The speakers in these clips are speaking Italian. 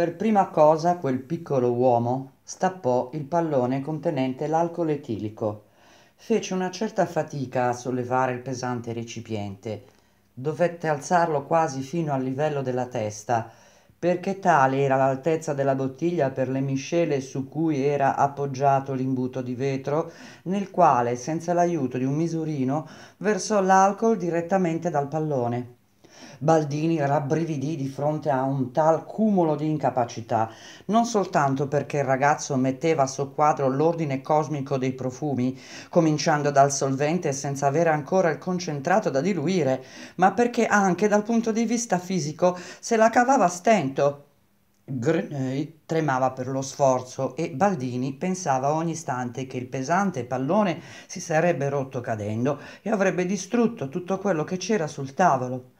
Per prima cosa quel piccolo uomo stappò il pallone contenente l'alcol etilico. Fece una certa fatica a sollevare il pesante recipiente. Dovette alzarlo quasi fino al livello della testa, perché tale era l'altezza della bottiglia per le miscele su cui era appoggiato l'imbuto di vetro, nel quale, senza l'aiuto di un misurino, versò l'alcol direttamente dal pallone. Baldini rabbrividì di fronte a un tal cumulo di incapacità, non soltanto perché il ragazzo metteva a soqquadro l'ordine cosmico dei profumi, cominciando dal solvente senza avere ancora il concentrato da diluire, ma perché anche dal punto di vista fisico se la cavava a stento. Greney tremava per lo sforzo e Baldini pensava ogni istante che il pesante pallone si sarebbe rotto cadendo e avrebbe distrutto tutto quello che c'era sul tavolo.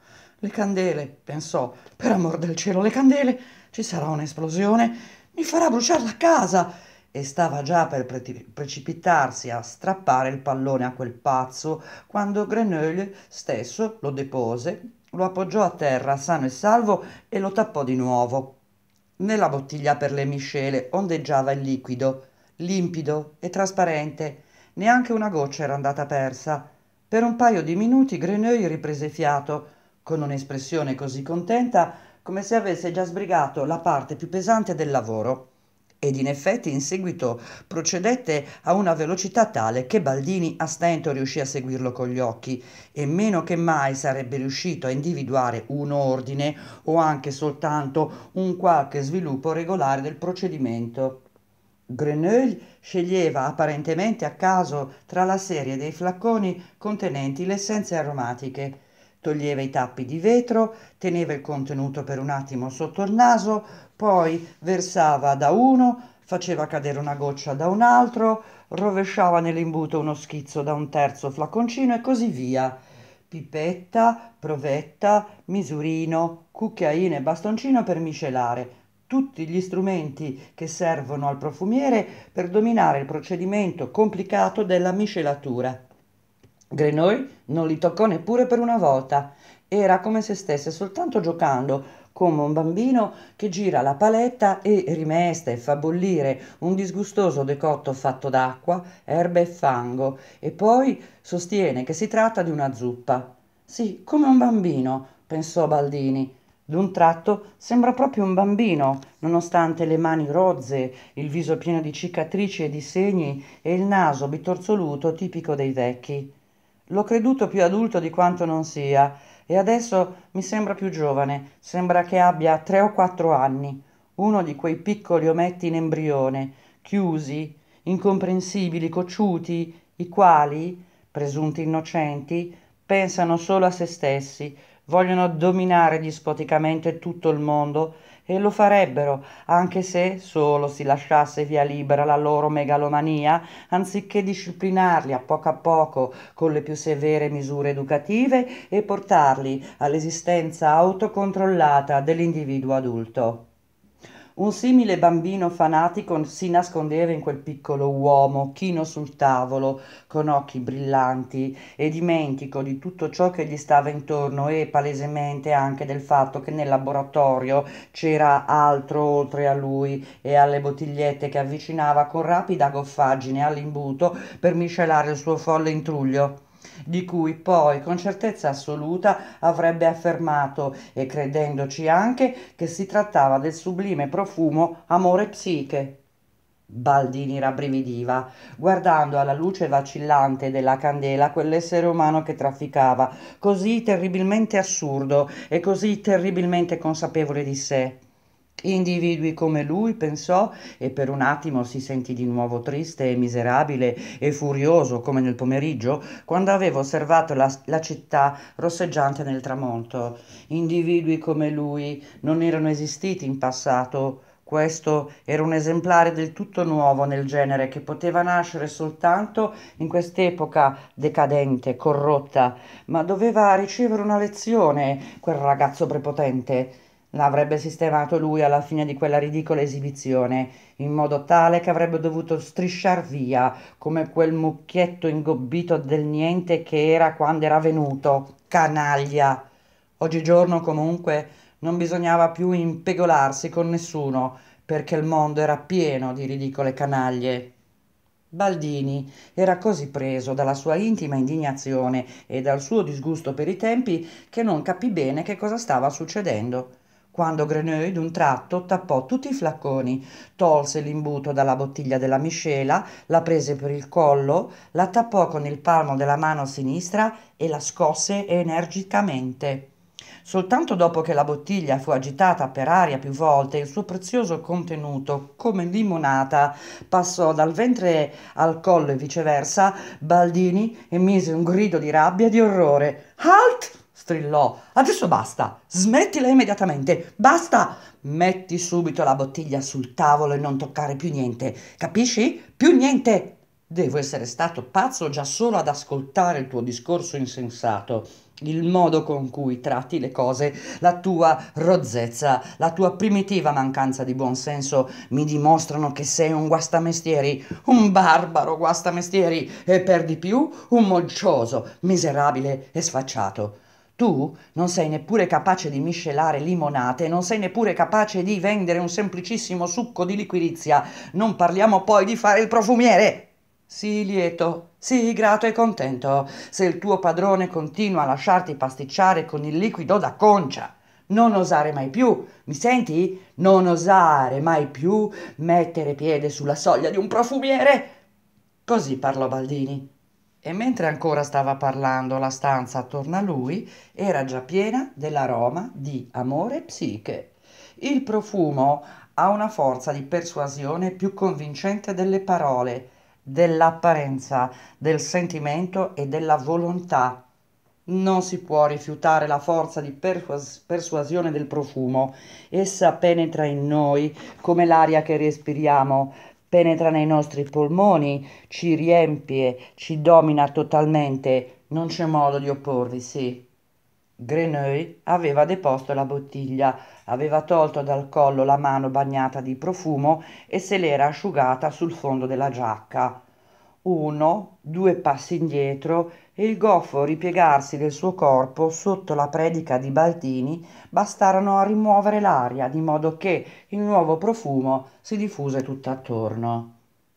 Le candele, pensò, per amor del cielo, le candele, ci sarà un'esplosione, mi farà bruciare la casa. E stava già per pre- precipitarsi a strappare il pallone a quel pazzo, quando Greneuil stesso lo depose, lo appoggiò a terra, sano e salvo, e lo tappò di nuovo. Nella bottiglia per le miscele ondeggiava il liquido, limpido e trasparente. Neanche una goccia era andata persa. Per un paio di minuti Greneuil riprese fiato con un'espressione così contenta come se avesse già sbrigato la parte più pesante del lavoro. Ed in effetti in seguito procedette a una velocità tale che Baldini a stento riuscì a seguirlo con gli occhi e meno che mai sarebbe riuscito a individuare un ordine o anche soltanto un qualche sviluppo regolare del procedimento. Greneuil sceglieva apparentemente a caso tra la serie dei flacconi contenenti le essenze aromatiche toglieva i tappi di vetro, teneva il contenuto per un attimo sotto il naso, poi versava da uno, faceva cadere una goccia da un altro, rovesciava nell'imbuto uno schizzo da un terzo flaconcino e così via. Pipetta, provetta, misurino, cucchiaino e bastoncino per miscelare. Tutti gli strumenti che servono al profumiere per dominare il procedimento complicato della miscelatura. Grenoi non li toccò neppure per una volta. Era come se stesse soltanto giocando, come un bambino che gira la paletta e rimesta e fa bollire un disgustoso decotto fatto d'acqua, erbe e fango, e poi sostiene che si tratta di una zuppa. Sì, come un bambino, pensò Baldini. D'un tratto sembra proprio un bambino, nonostante le mani rozze, il viso pieno di cicatrici e di segni e il naso bitorzoluto tipico dei vecchi. L'ho creduto più adulto di quanto non sia e adesso mi sembra più giovane, sembra che abbia tre o quattro anni, uno di quei piccoli ometti in embrione, chiusi, incomprensibili, cocciuti, i quali, presunti innocenti, pensano solo a se stessi, vogliono dominare dispoticamente tutto il mondo e lo farebbero, anche se solo si lasciasse via libera la loro megalomania, anziché disciplinarli a poco a poco con le più severe misure educative e portarli all'esistenza autocontrollata dell'individuo adulto. Un simile bambino fanatico si nascondeva in quel piccolo uomo, chino sul tavolo, con occhi brillanti e dimentico di tutto ciò che gli stava intorno e palesemente anche del fatto che nel laboratorio c'era altro oltre a lui e alle bottigliette che avvicinava con rapida goffaggine all'imbuto per miscelare il suo folle intruglio di cui poi con certezza assoluta avrebbe affermato, e credendoci anche, che si trattava del sublime profumo Amore Psiche. Baldini rabbrividiva, guardando alla luce vacillante della candela quell'essere umano che trafficava, così terribilmente assurdo e così terribilmente consapevole di sé. Individui come lui, pensò, e per un attimo si sentì di nuovo triste e miserabile e furioso come nel pomeriggio, quando aveva osservato la, la, città rosseggiante nel tramonto. Individui come lui non erano esistiti in passato. Questo era un esemplare del tutto nuovo nel genere che poteva nascere soltanto in quest'epoca decadente, corrotta, ma doveva ricevere una lezione quel ragazzo prepotente. L'avrebbe sistemato lui alla fine di quella ridicola esibizione, in modo tale che avrebbe dovuto strisciar via, come quel mucchietto ingobbito del niente che era quando era venuto. Canaglia! Oggigiorno, comunque, non bisognava più impegolarsi con nessuno, perché il mondo era pieno di ridicole canaglie. Baldini era così preso dalla sua intima indignazione e dal suo disgusto per i tempi che non capì bene che cosa stava succedendo quando Grenouille d'un tratto tappò tutti i flacconi, tolse l'imbuto dalla bottiglia della miscela, la prese per il collo, la tappò con il palmo della mano sinistra e la scosse energicamente. Soltanto dopo che la bottiglia fu agitata per aria più volte, il suo prezioso contenuto, come limonata, passò dal ventre al collo e viceversa, Baldini emise un grido di rabbia e di orrore. Halt! strillò. Adesso basta, smettila immediatamente, basta! Metti subito la bottiglia sul tavolo e non toccare più niente, capisci? Più niente! Devo essere stato pazzo già solo ad ascoltare il tuo discorso insensato, il modo con cui tratti le cose, la tua rozzezza, la tua primitiva mancanza di buonsenso mi dimostrano che sei un guastamestieri, un barbaro guastamestieri e per di più un moccioso, miserabile e sfacciato. Tu non sei neppure capace di miscelare limonate, non sei neppure capace di vendere un semplicissimo succo di liquirizia. Non parliamo poi di fare il profumiere. Sii lieto, sii grato e contento se il tuo padrone continua a lasciarti pasticciare con il liquido da concia. Non osare mai più, mi senti? Non osare mai più mettere piede sulla soglia di un profumiere. Così parlò Baldini e mentre ancora stava parlando la stanza attorno a lui era già piena dell'aroma di amore psiche. Il profumo ha una forza di persuasione più convincente delle parole, dell'apparenza, del sentimento e della volontà. Non si può rifiutare la forza di persuas- persuasione del profumo. Essa penetra in noi come l'aria che respiriamo, penetra nei nostri polmoni, ci riempie, ci domina totalmente, non c'è modo di opporvi, sì. Greneuil aveva deposto la bottiglia, aveva tolto dal collo la mano bagnata di profumo e se l'era asciugata sul fondo della giacca uno, due passi indietro e il goffo ripiegarsi del suo corpo sotto la predica di Baltini bastarono a rimuovere l'aria di modo che il nuovo profumo si diffuse tutt'attorno.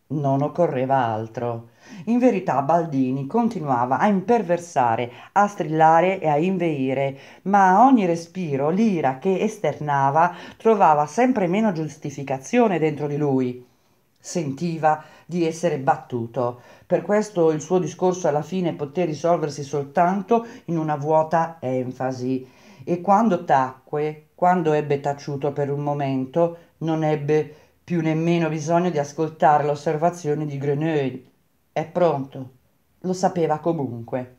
Non occorreva altro. In verità Baldini continuava a imperversare, a strillare e a inveire, ma a ogni respiro l'ira che esternava trovava sempre meno giustificazione dentro di lui sentiva di essere battuto. Per questo il suo discorso alla fine poté risolversi soltanto in una vuota enfasi. E quando tacque, quando ebbe taciuto per un momento, non ebbe più nemmeno bisogno di ascoltare l'osservazione di Greneuil. È pronto. Lo sapeva comunque.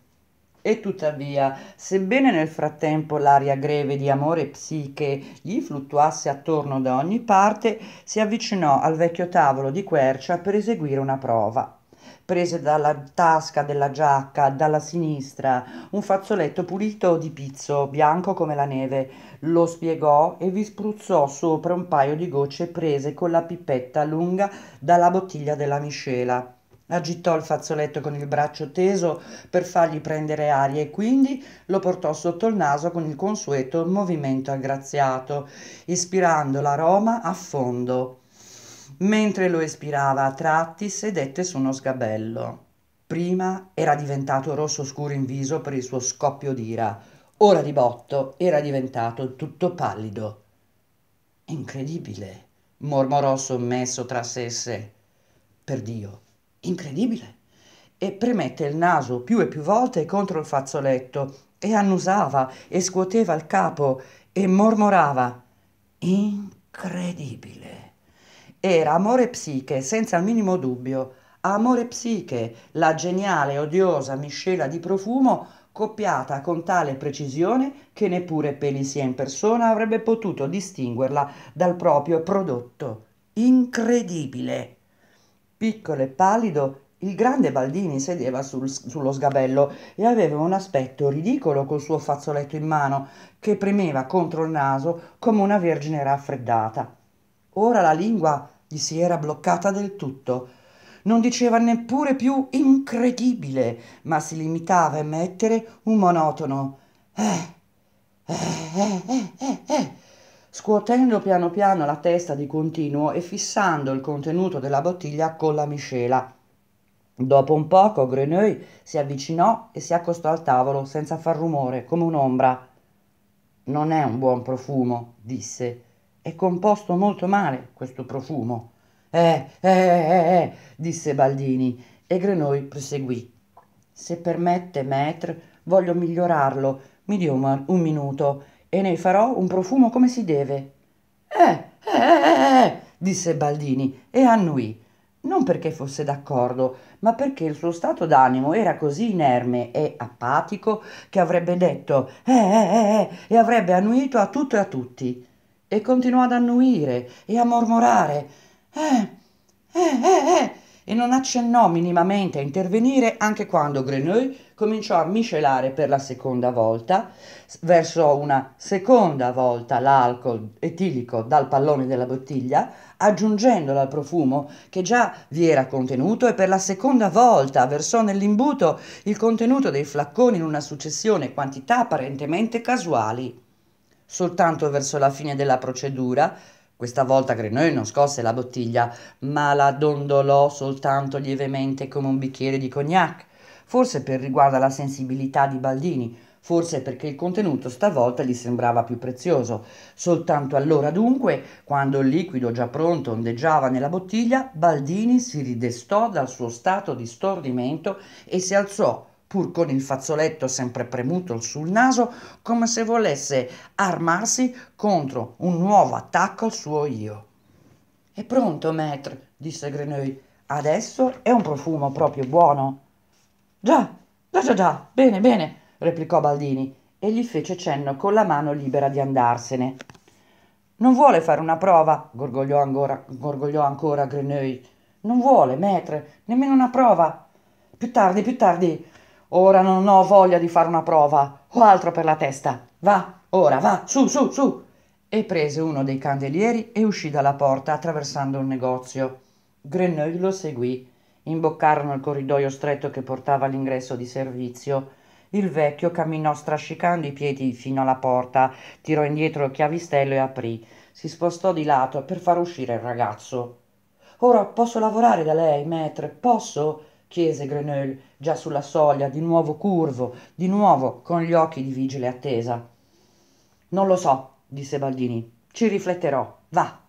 E tuttavia, sebbene nel frattempo l'aria greve di amore e psiche gli fluttuasse attorno da ogni parte, si avvicinò al vecchio tavolo di quercia per eseguire una prova prese dalla tasca della giacca, dalla sinistra, un fazzoletto pulito di pizzo, bianco come la neve, lo spiegò e vi spruzzò sopra un paio di gocce prese con la pipetta lunga dalla bottiglia della miscela. Agitò il fazzoletto con il braccio teso per fargli prendere aria e quindi lo portò sotto il naso con il consueto movimento aggraziato, ispirando l'aroma a fondo. Mentre lo espirava a tratti, sedette su uno sgabello. Prima era diventato rosso scuro in viso per il suo scoppio d'ira, ora di botto era diventato tutto pallido. Incredibile, mormorò sommesso tra sé e sé. Per Dio, incredibile, e premette il naso più e più volte contro il fazzoletto e annusava e scuoteva il capo e mormorava. Incredibile. Era amore psiche, senza il minimo dubbio. Amore psiche, la geniale, odiosa miscela di profumo coppiata con tale precisione che neppure Pelisia in persona avrebbe potuto distinguerla dal proprio prodotto. Incredibile piccolo e pallido, il grande Baldini sedeva sul, sullo sgabello e aveva un aspetto ridicolo col suo fazzoletto in mano, che premeva contro il naso come una vergine raffreddata. Ora la lingua gli si era bloccata del tutto. Non diceva neppure più incredibile, ma si limitava a emettere un monotono. Eh, eh, eh, eh, eh. eh scuotendo piano piano la testa di continuo e fissando il contenuto della bottiglia con la miscela. Dopo un poco Greneuil si avvicinò e si accostò al tavolo senza far rumore, come un'ombra. Non è un buon profumo, disse. È composto molto male questo profumo. Eh, eh, eh, eh, eh" disse Baldini e Grenouille proseguì. Se permette, maître, voglio migliorarlo. Mi dia un minuto e ne farò un profumo come si deve. Eh, eh, eh, eh, disse Baldini e annui, non perché fosse d'accordo, ma perché il suo stato d'animo era così inerme e apatico che avrebbe detto eh, eh, eh, e avrebbe annuito a tutto e a tutti. E continuò ad annuire e a mormorare eh, eh, eh, eh, e non accennò minimamente a intervenire anche quando Grenouille cominciò a miscelare per la seconda volta, versò una seconda volta l'alcol etilico dal pallone della bottiglia, aggiungendolo al profumo che già vi era contenuto e per la seconda volta versò nell'imbuto il contenuto dei flacconi in una successione quantità apparentemente casuali. Soltanto verso la fine della procedura questa volta Grenouille non scosse la bottiglia, ma la dondolò soltanto lievemente come un bicchiere di cognac, forse per riguardo alla sensibilità di Baldini, forse perché il contenuto stavolta gli sembrava più prezioso. Soltanto allora dunque, quando il liquido già pronto ondeggiava nella bottiglia, Baldini si ridestò dal suo stato di stordimento e si alzò pur con il fazzoletto sempre premuto sul naso, come se volesse armarsi contro un nuovo attacco al suo io. È pronto, maître, disse Grenouille. Adesso è un profumo proprio buono. Già, già, già, già, bene, bene, replicò Baldini e gli fece cenno con la mano libera di andarsene. Non vuole fare una prova, gorgogliò ancora, gorgogliò ancora Greneuil. Non vuole, maître, nemmeno una prova. Più tardi, più tardi. Ora non ho voglia di fare una prova. Ho altro per la testa. Va, ora, va, su, su, su. E prese uno dei candelieri e uscì dalla porta attraversando un negozio. Greneuil lo seguì imboccarono il corridoio stretto che portava all'ingresso di servizio. Il vecchio camminò strascicando i piedi fino alla porta, tirò indietro il chiavistello e aprì. Si spostò di lato per far uscire il ragazzo. Ora posso lavorare da lei, maître, posso? chiese Greneuil, già sulla soglia, di nuovo curvo, di nuovo con gli occhi di vigile attesa. Non lo so, disse Baldini. Ci rifletterò. Va.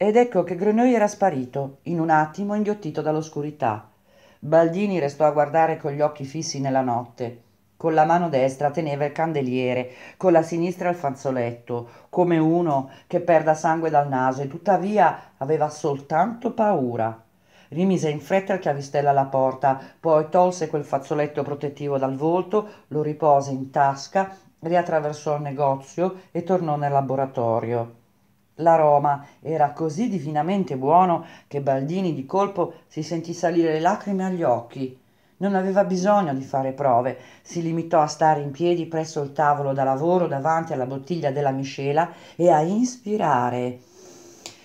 Ed ecco che Grenouille era sparito, in un attimo inghiottito dall'oscurità. Baldini restò a guardare con gli occhi fissi nella notte. Con la mano destra teneva il candeliere, con la sinistra il fazzoletto, come uno che perda sangue dal naso e tuttavia aveva soltanto paura. Rimise in fretta il chiavistello alla porta, poi tolse quel fazzoletto protettivo dal volto, lo ripose in tasca, riattraversò il negozio e tornò nel laboratorio. L'aroma era così divinamente buono che Baldini di colpo si sentì salire le lacrime agli occhi. Non aveva bisogno di fare prove, si limitò a stare in piedi presso il tavolo da lavoro davanti alla bottiglia della miscela e a inspirare.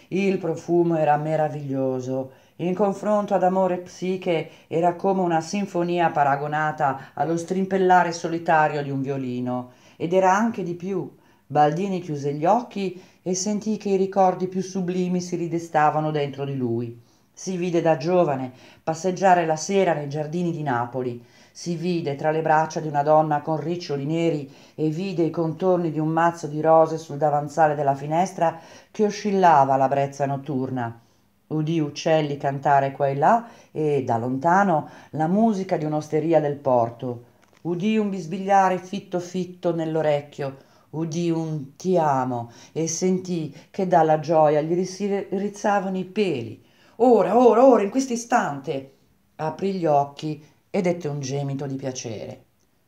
Il profumo era meraviglioso. In confronto ad Amore Psiche era come una sinfonia paragonata allo strimpellare solitario di un violino. Ed era anche di più. Baldini chiuse gli occhi e sentì che i ricordi più sublimi si ridestavano dentro di lui. Si vide da giovane passeggiare la sera nei giardini di Napoli, si vide tra le braccia di una donna con riccioli neri e vide i contorni di un mazzo di rose sul davanzale della finestra che oscillava la brezza notturna. Udì uccelli cantare qua e là e, da lontano, la musica di un'osteria del porto. Udì un bisbigliare fitto fitto nell'orecchio udì un ti amo e sentì che dalla gioia gli si rizzavano i peli. Ora, ora, ora, in questo istante! Aprì gli occhi ed ette un gemito di piacere.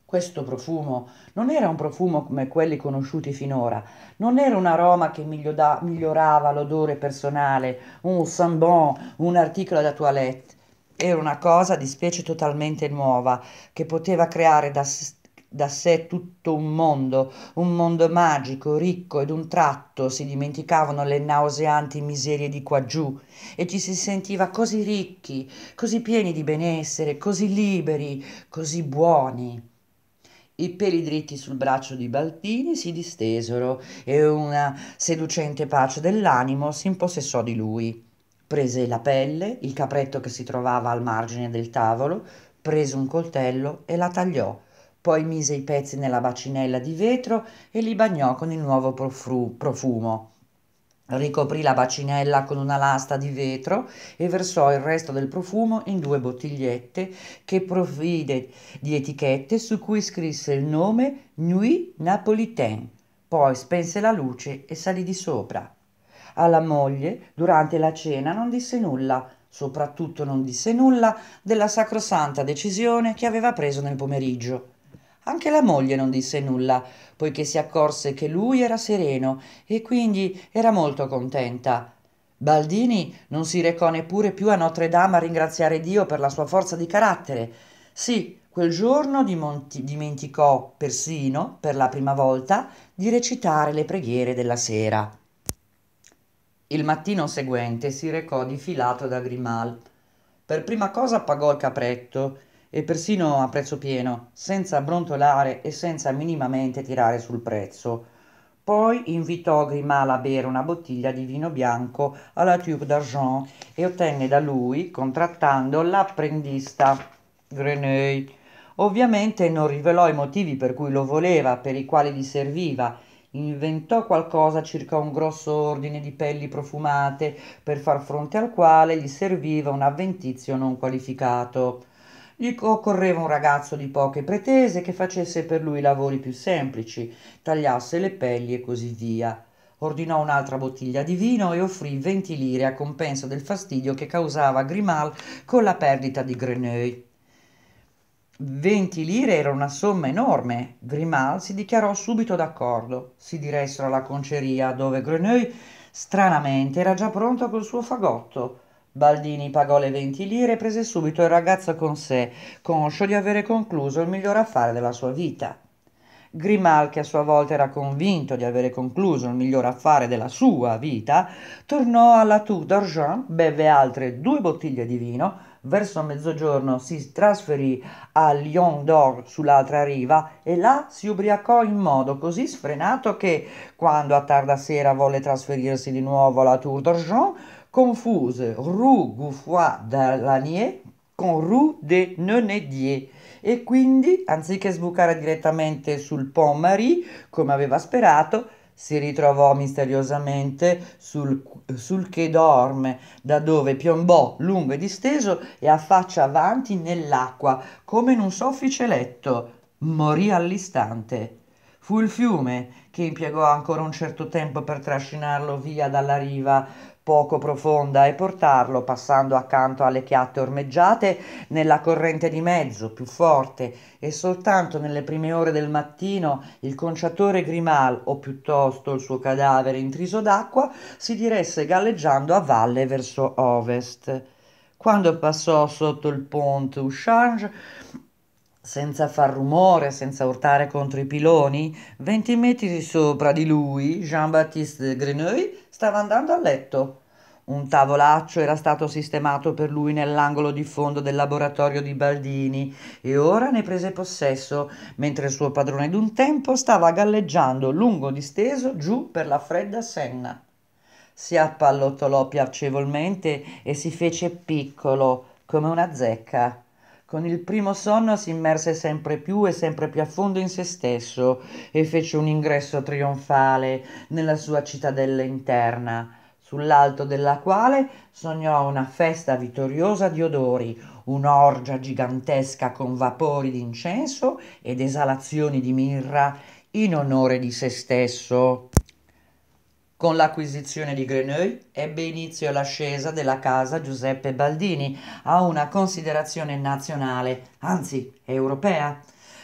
Questo profumo non era un profumo come quelli conosciuti finora, non era un aroma che migliorava l'odore personale, un sambon, un articolo da toilette. Era una cosa di specie totalmente nuova, che poteva creare da, da sé tutto un mondo, un mondo magico, ricco, ed un tratto si dimenticavano le nauseanti miserie di quaggiù e ci si sentiva così ricchi, così pieni di benessere, così liberi, così buoni. I peli dritti sul braccio di Baldini si distesero e una seducente pace dell'animo si impossessò di lui. Prese la pelle, il capretto che si trovava al margine del tavolo, prese un coltello e la tagliò poi mise i pezzi nella bacinella di vetro e li bagnò con il nuovo profumo. Ricoprì la bacinella con una lasta di vetro e versò il resto del profumo in due bottigliette che provvide di etichette su cui scrisse il nome Nuit Napolitain. Poi spense la luce e salì di sopra. Alla moglie, durante la cena, non disse nulla, soprattutto non disse nulla della sacrosanta decisione che aveva preso nel pomeriggio. Anche la moglie non disse nulla, poiché si accorse che lui era sereno e quindi era molto contenta. Baldini non si recò neppure più a Notre Dame a ringraziare Dio per la sua forza di carattere. Sì, quel giorno dimenticò persino, per la prima volta, di recitare le preghiere della sera. Il mattino seguente si recò di filato da Grimal. Per prima cosa pagò il capretto e persino a prezzo pieno, senza brontolare e senza minimamente tirare sul prezzo. Poi invitò Grimala a bere una bottiglia di vino bianco alla Tube d'Argent e ottenne da lui, contrattando, l'apprendista Greney. Ovviamente non rivelò i motivi per cui lo voleva, per i quali gli serviva. Inventò qualcosa circa un grosso ordine di pelli profumate, per far fronte al quale gli serviva un avventizio non qualificato. Gli occorreva un ragazzo di poche pretese che facesse per lui lavori più semplici, tagliasse le pelli e così via. Ordinò un'altra bottiglia di vino e offrì 20 lire a compenso del fastidio che causava Grimal con la perdita di Greneuil. 20 lire era una somma enorme. Grimal si dichiarò subito d'accordo. Si diressero alla conceria dove Greneuil stranamente era già pronto col suo fagotto. Baldini pagò le 20 lire e prese subito il ragazzo con sé, conscio di avere concluso il miglior affare della sua vita. Grimal, che a sua volta era convinto di avere concluso il miglior affare della sua vita, tornò alla Tour d'Argent, beve altre due bottiglie di vino, verso mezzogiorno si trasferì a Lyon d'Or sull'altra riva e là si ubriacò in modo così sfrenato che, quando a tarda sera volle trasferirsi di nuovo alla Tour d'Argent, confuse Rue Gouffois d'Alanier con Rue de Nenedier e quindi, anziché sbucare direttamente sul Pont Marie, come aveva sperato, si ritrovò misteriosamente sul, sul che dorme, da dove piombò lungo e disteso e a faccia avanti nell'acqua, come in un soffice letto. Morì all'istante. Fu il fiume che impiegò ancora un certo tempo per trascinarlo via dalla riva poco profonda e portarlo, passando accanto alle chiatte ormeggiate, nella corrente di mezzo, più forte, e soltanto nelle prime ore del mattino il conciatore Grimal, o piuttosto il suo cadavere intriso d'acqua, si diresse galleggiando a valle verso ovest. Quando passò sotto il ponte Ushange, senza far rumore, senza urtare contro i piloni, 20 metri sopra di lui, Jean-Baptiste Grenouille stava andando a letto. Un tavolaccio era stato sistemato per lui nell'angolo di fondo del laboratorio di Baldini e ora ne prese possesso, mentre il suo padrone d'un tempo stava galleggiando lungo disteso giù per la fredda Senna. Si appallottolò piacevolmente e si fece piccolo come una zecca. Con il primo sonno si immerse sempre più e sempre più a fondo in se stesso e fece un ingresso trionfale nella sua cittadella interna, sull'alto della quale sognò una festa vittoriosa di odori, un'orgia gigantesca con vapori d'incenso ed esalazioni di mirra in onore di se stesso. Con l'acquisizione di Greneuil ebbe inizio l'ascesa della casa Giuseppe Baldini a una considerazione nazionale, anzi europea.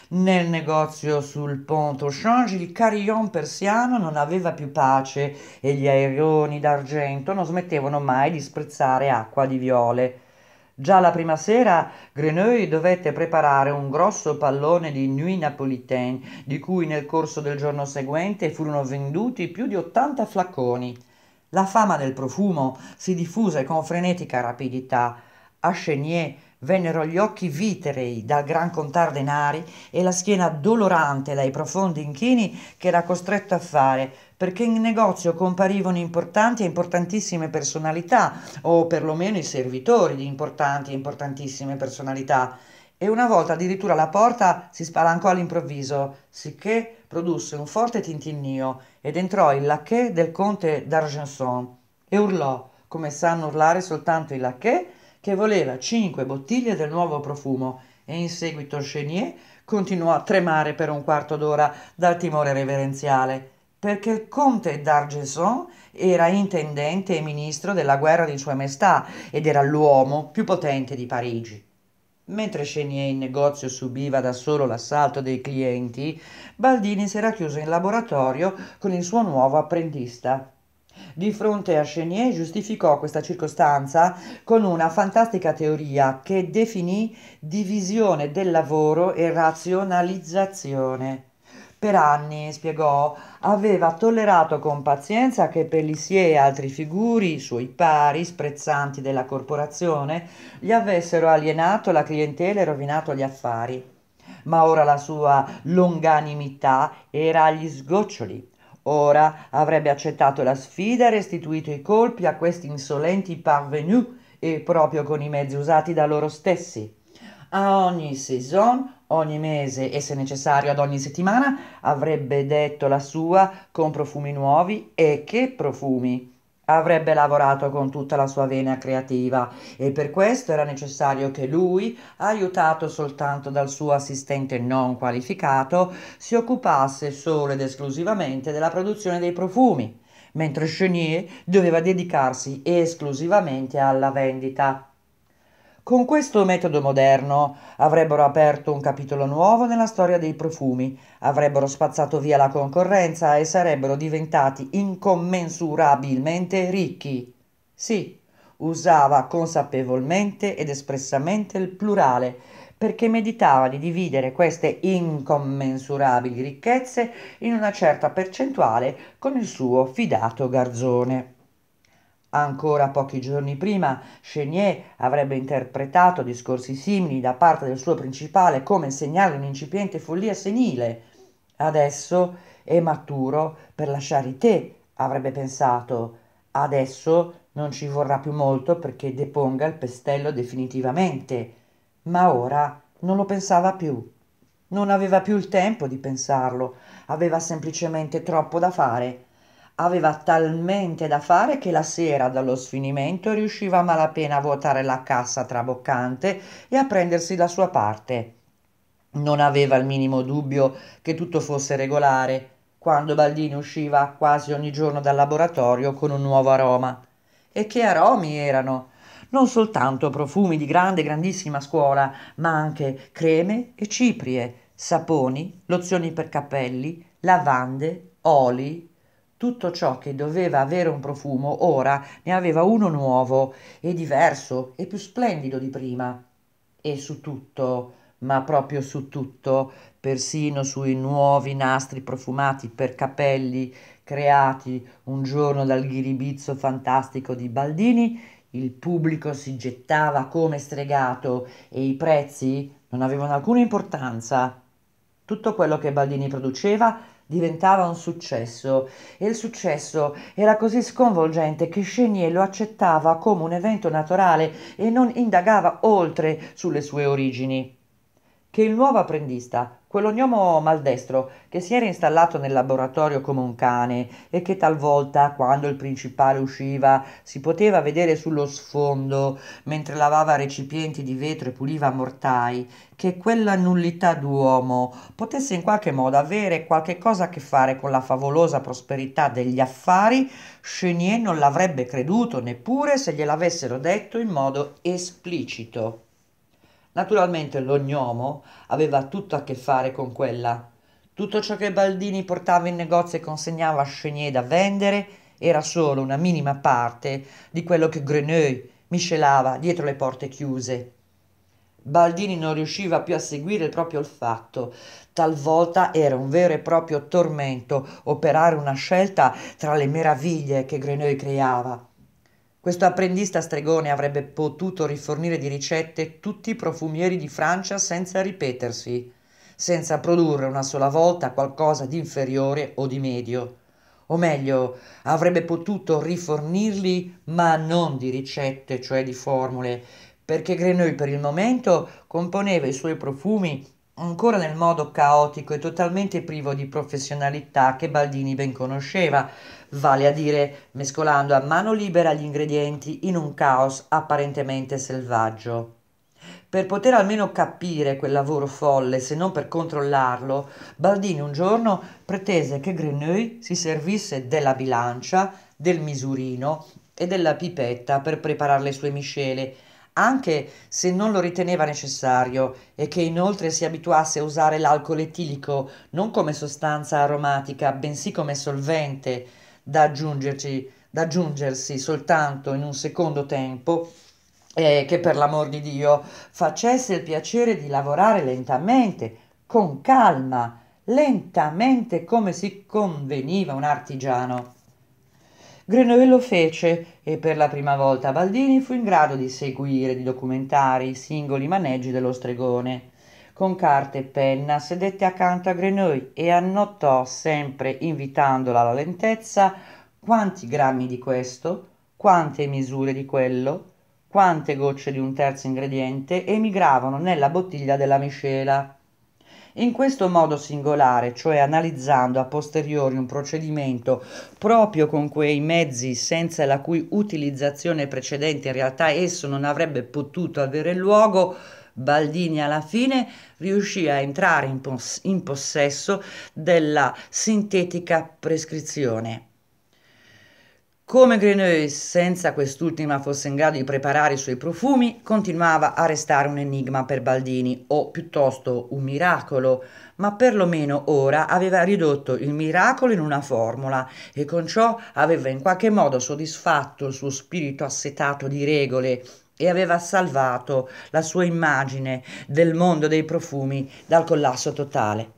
Nel negozio sul Pont au Change il carillon persiano non aveva più pace e gli aeroni d'argento non smettevano mai di sprezzare acqua di viole. Già la prima sera Greneuil dovette preparare un grosso pallone di Nuit Napolitain, di cui nel corso del giorno seguente furono venduti più di 80 flacconi. La fama del profumo si diffuse con frenetica rapidità. A Chenier Vennero gli occhi vitrei dal gran contar denari e la schiena dolorante dai profondi inchini che era costretto a fare perché in negozio comparivano importanti e importantissime personalità, o perlomeno i servitori di importanti e importantissime personalità. E una volta addirittura la porta si spalancò all'improvviso, sicché produsse un forte tintinnio ed entrò il lacchè del conte d'Argenson e urlò, come sanno urlare soltanto i lacchè, che voleva cinque bottiglie del nuovo profumo e in seguito Chenier continuò a tremare per un quarto d'ora dal timore reverenziale, perché il conte d'Argeson era intendente e ministro della guerra di Sua Maestà ed era l'uomo più potente di Parigi. Mentre Chenier in negozio subiva da solo l'assalto dei clienti, Baldini si era chiuso in laboratorio con il suo nuovo apprendista. Di fronte a Chenier giustificò questa circostanza con una fantastica teoria che definì divisione del lavoro e razionalizzazione. Per anni, spiegò, aveva tollerato con pazienza che Pellissier e altri figuri, suoi pari, sprezzanti della corporazione, gli avessero alienato la clientela e rovinato gli affari. Ma ora la sua longanimità era agli sgoccioli Ora avrebbe accettato la sfida e restituito i colpi a questi insolenti parvenus e proprio con i mezzi usati da loro stessi. A ogni saison, ogni mese e se necessario ad ogni settimana avrebbe detto la sua con profumi nuovi e che profumi avrebbe lavorato con tutta la sua vena creativa e per questo era necessario che lui, aiutato soltanto dal suo assistente non qualificato, si occupasse solo ed esclusivamente della produzione dei profumi, mentre Chenier doveva dedicarsi esclusivamente alla vendita. Con questo metodo moderno avrebbero aperto un capitolo nuovo nella storia dei profumi, avrebbero spazzato via la concorrenza e sarebbero diventati incommensurabilmente ricchi. Sì, usava consapevolmente ed espressamente il plurale, perché meditava di dividere queste incommensurabili ricchezze in una certa percentuale con il suo fidato garzone. Ancora pochi giorni prima, Chenier avrebbe interpretato discorsi simili da parte del suo principale come segnale di un'incipiente follia senile. Adesso è maturo per lasciare te, avrebbe pensato. Adesso non ci vorrà più molto perché deponga il pestello definitivamente. Ma ora non lo pensava più. Non aveva più il tempo di pensarlo, aveva semplicemente troppo da fare. Aveva talmente da fare che la sera dallo sfinimento riusciva a malapena a vuotare la cassa traboccante e a prendersi la sua parte. Non aveva il minimo dubbio che tutto fosse regolare, quando Baldini usciva quasi ogni giorno dal laboratorio con un nuovo aroma. E che aromi erano! Non soltanto profumi di grande, grandissima scuola, ma anche creme e ciprie, saponi, lozioni per capelli, lavande, oli, tutto ciò che doveva avere un profumo ora ne aveva uno nuovo e diverso e più splendido di prima. E su tutto, ma proprio su tutto, persino sui nuovi nastri profumati per capelli creati un giorno dal ghiribizzo fantastico di Baldini, il pubblico si gettava come stregato e i prezzi non avevano alcuna importanza. Tutto quello che Baldini produceva diventava un successo e il successo era così sconvolgente che Chenier lo accettava come un evento naturale e non indagava oltre sulle sue origini. Che il nuovo apprendista Quell'ognomo maldestro che si era installato nel laboratorio come un cane e che talvolta, quando il principale usciva, si poteva vedere sullo sfondo, mentre lavava recipienti di vetro e puliva mortai, che quella nullità d'uomo potesse in qualche modo avere qualche cosa a che fare con la favolosa prosperità degli affari, Chenier non l'avrebbe creduto neppure se gliel'avessero detto in modo esplicito. Naturalmente l'ognomo aveva tutto a che fare con quella. Tutto ciò che Baldini portava in negozio e consegnava a Chenier da vendere era solo una minima parte di quello che Greneuil miscelava dietro le porte chiuse. Baldini non riusciva più a seguire il proprio olfatto. Talvolta era un vero e proprio tormento operare una scelta tra le meraviglie che Greneuil creava questo apprendista stregone avrebbe potuto rifornire di ricette tutti i profumieri di Francia senza ripetersi, senza produrre una sola volta qualcosa di inferiore o di medio. O meglio, avrebbe potuto rifornirli, ma non di ricette, cioè di formule, perché Grenouille per il momento componeva i suoi profumi ancora nel modo caotico e totalmente privo di professionalità che Baldini ben conosceva, vale a dire mescolando a mano libera gli ingredienti in un caos apparentemente selvaggio. Per poter almeno capire quel lavoro folle, se non per controllarlo, Baldini un giorno pretese che Grenouille si servisse della bilancia, del misurino e della pipetta per preparare le sue miscele anche se non lo riteneva necessario, e che inoltre si abituasse a usare l'alcol etilico non come sostanza aromatica, bensì come solvente da, da aggiungersi soltanto in un secondo tempo, e eh, che per l'amor di Dio facesse il piacere di lavorare lentamente, con calma, lentamente come si conveniva un artigiano. Grenouille lo fece e per la prima volta Baldini fu in grado di seguire e di documentare i singoli maneggi dello stregone. Con carta e penna sedette accanto a Grenouille e annotò, sempre invitandola alla lentezza, quanti grammi di questo, quante misure di quello, quante gocce di un terzo ingrediente emigravano nella bottiglia della miscela. In questo modo singolare, cioè analizzando a posteriori un procedimento proprio con quei mezzi senza la cui utilizzazione precedente in realtà esso non avrebbe potuto avere luogo, Baldini alla fine riuscì a entrare in, pos- in possesso della sintetica prescrizione. Come Greneuse, senza quest'ultima, fosse in grado di preparare i suoi profumi, continuava a restare un enigma per Baldini, o piuttosto un miracolo, ma perlomeno ora aveva ridotto il miracolo in una formula e con ciò aveva in qualche modo soddisfatto il suo spirito assetato di regole e aveva salvato la sua immagine del mondo dei profumi dal collasso totale.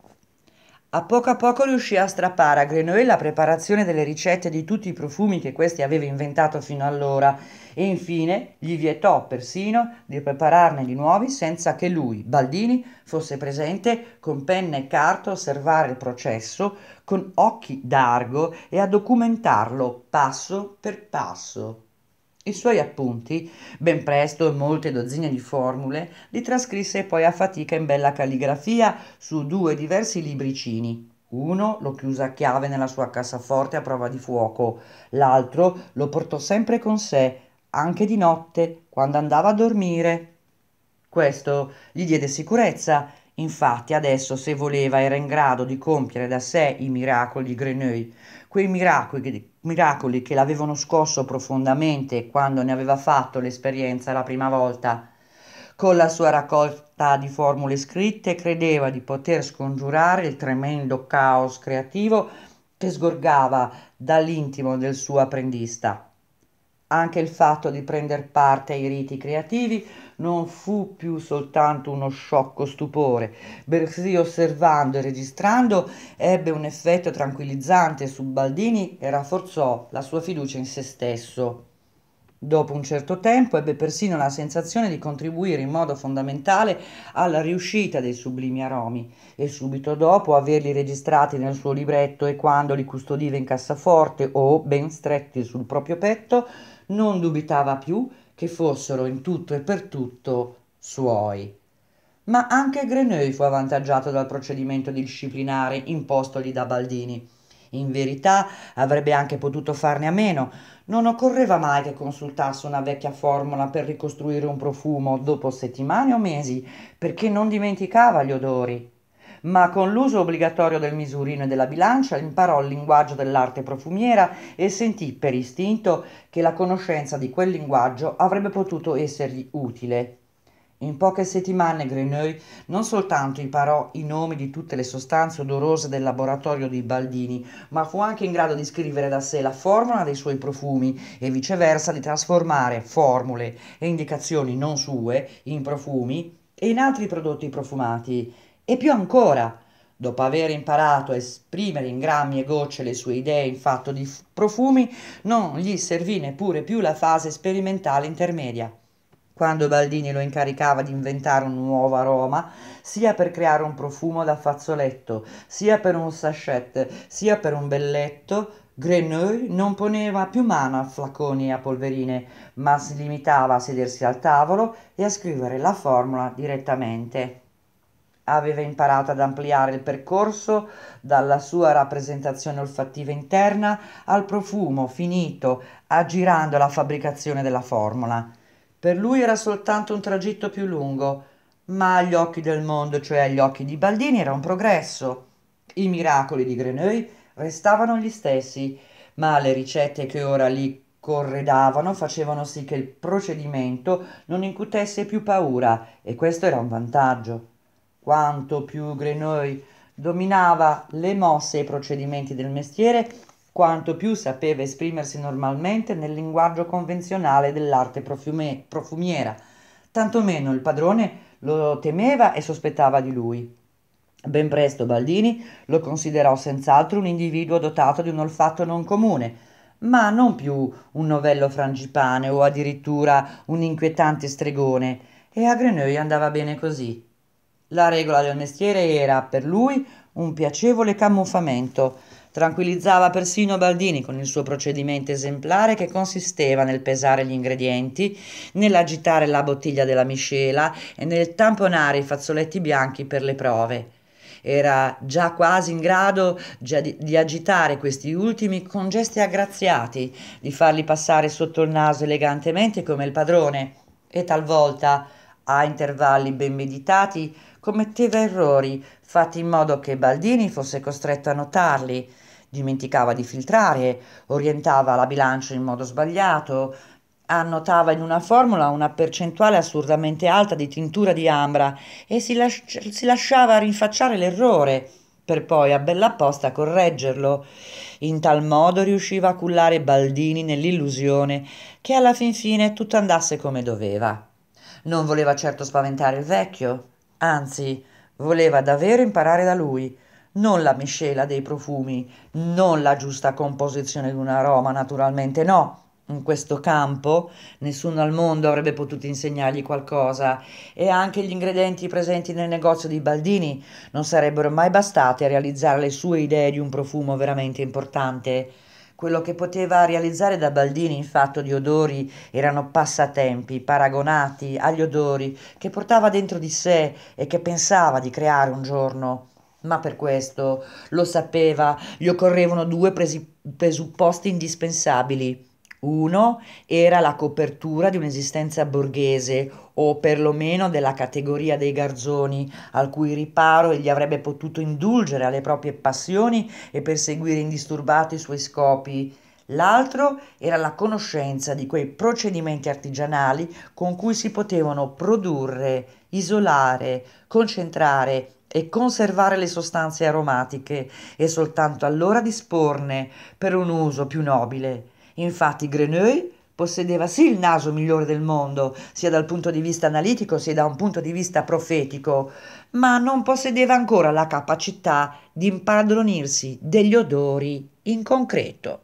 A poco a poco riuscì a strappare a Grenouille la preparazione delle ricette di tutti i profumi che questi aveva inventato fino allora e infine gli vietò persino di prepararne di nuovi senza che lui, Baldini, fosse presente con penna e carta a osservare il processo con occhi d'argo e a documentarlo passo per passo. I suoi appunti, ben presto molte dozzine di formule, li trascrisse poi a fatica in bella calligrafia su due diversi libricini. Uno lo chiuse a chiave nella sua cassaforte a prova di fuoco, l'altro lo portò sempre con sé, anche di notte, quando andava a dormire. Questo gli diede sicurezza, infatti adesso se voleva era in grado di compiere da sé i miracoli di Greneuil, quei miracoli che, miracoli che l'avevano scosso profondamente quando ne aveva fatto l'esperienza la prima volta. Con la sua raccolta di formule scritte credeva di poter scongiurare il tremendo caos creativo che sgorgava dall'intimo del suo apprendista. Anche il fatto di prendere parte ai riti creativi non fu più soltanto uno sciocco stupore. Bercy, osservando e registrando, ebbe un effetto tranquillizzante su Baldini e rafforzò la sua fiducia in se stesso. Dopo un certo tempo ebbe persino la sensazione di contribuire in modo fondamentale alla riuscita dei sublimi aromi e subito dopo averli registrati nel suo libretto e quando li custodiva in cassaforte o ben stretti sul proprio petto, non dubitava più che fossero in tutto e per tutto suoi. Ma anche Greneuil fu avvantaggiato dal procedimento disciplinare impostogli da Baldini. In verità avrebbe anche potuto farne a meno. Non occorreva mai che consultasse una vecchia formula per ricostruire un profumo dopo settimane o mesi, perché non dimenticava gli odori ma con l'uso obbligatorio del misurino e della bilancia imparò il linguaggio dell'arte profumiera e sentì per istinto che la conoscenza di quel linguaggio avrebbe potuto essergli utile. In poche settimane Greneuil non soltanto imparò i nomi di tutte le sostanze odorose del laboratorio di Baldini, ma fu anche in grado di scrivere da sé la formula dei suoi profumi e viceversa di trasformare formule e indicazioni non sue in profumi e in altri prodotti profumati. E più ancora, dopo aver imparato a esprimere in grammi e gocce le sue idee in fatto di profumi, non gli servì neppure più la fase sperimentale intermedia. Quando Baldini lo incaricava di inventare un nuovo aroma, sia per creare un profumo da fazzoletto, sia per un sachet, sia per un belletto, Grenouille non poneva più mano a flaconi e a polverine, ma si limitava a sedersi al tavolo e a scrivere la formula direttamente aveva imparato ad ampliare il percorso dalla sua rappresentazione olfattiva interna al profumo finito aggirando la fabbricazione della formula. Per lui era soltanto un tragitto più lungo, ma agli occhi del mondo, cioè agli occhi di Baldini, era un progresso. I miracoli di Greneuil restavano gli stessi, ma le ricette che ora li corredavano facevano sì che il procedimento non incutesse più paura e questo era un vantaggio. Quanto più Grenouille dominava le mosse e i procedimenti del mestiere, quanto più sapeva esprimersi normalmente nel linguaggio convenzionale dell'arte profume- profumiera. Tanto meno il padrone lo temeva e sospettava di lui. Ben presto Baldini lo considerò senz'altro un individuo dotato di un olfatto non comune, ma non più un novello frangipane o addirittura un inquietante stregone, e a Grenouille andava bene così. La regola del mestiere era, per lui, un piacevole camuffamento. Tranquillizzava persino Baldini con il suo procedimento esemplare che consisteva nel pesare gli ingredienti, nell'agitare la bottiglia della miscela e nel tamponare i fazzoletti bianchi per le prove. Era già quasi in grado di agitare questi ultimi con gesti aggraziati, di farli passare sotto il naso elegantemente come il padrone e talvolta, a intervalli ben meditati, commetteva errori, fatti in modo che Baldini fosse costretto a notarli, dimenticava di filtrare, orientava la bilancia in modo sbagliato, annotava in una formula una percentuale assurdamente alta di tintura di ambra e si, lasci- si lasciava rinfacciare l'errore per poi a bella posta correggerlo. In tal modo riusciva a cullare Baldini nell'illusione che alla fin fine tutto andasse come doveva. Non voleva certo spaventare il vecchio, anzi voleva davvero imparare da lui, non la miscela dei profumi, non la giusta composizione di un aroma, naturalmente no. In questo campo nessuno al mondo avrebbe potuto insegnargli qualcosa e anche gli ingredienti presenti nel negozio di Baldini non sarebbero mai bastati a realizzare le sue idee di un profumo veramente importante. Quello che poteva realizzare da Baldini in fatto di odori erano passatempi paragonati agli odori che portava dentro di sé e che pensava di creare un giorno. Ma per questo, lo sapeva, gli occorrevano due presi- presupposti indispensabili uno era la copertura di un'esistenza borghese o perlomeno della categoria dei garzoni, al cui riparo egli avrebbe potuto indulgere alle proprie passioni e perseguire indisturbato i suoi scopi. L'altro era la conoscenza di quei procedimenti artigianali con cui si potevano produrre, isolare, concentrare e conservare le sostanze aromatiche e soltanto allora disporne per un uso più nobile Infatti Greneuil possedeva sì il naso migliore del mondo, sia dal punto di vista analitico sia da un punto di vista profetico, ma non possedeva ancora la capacità di impadronirsi degli odori in concreto.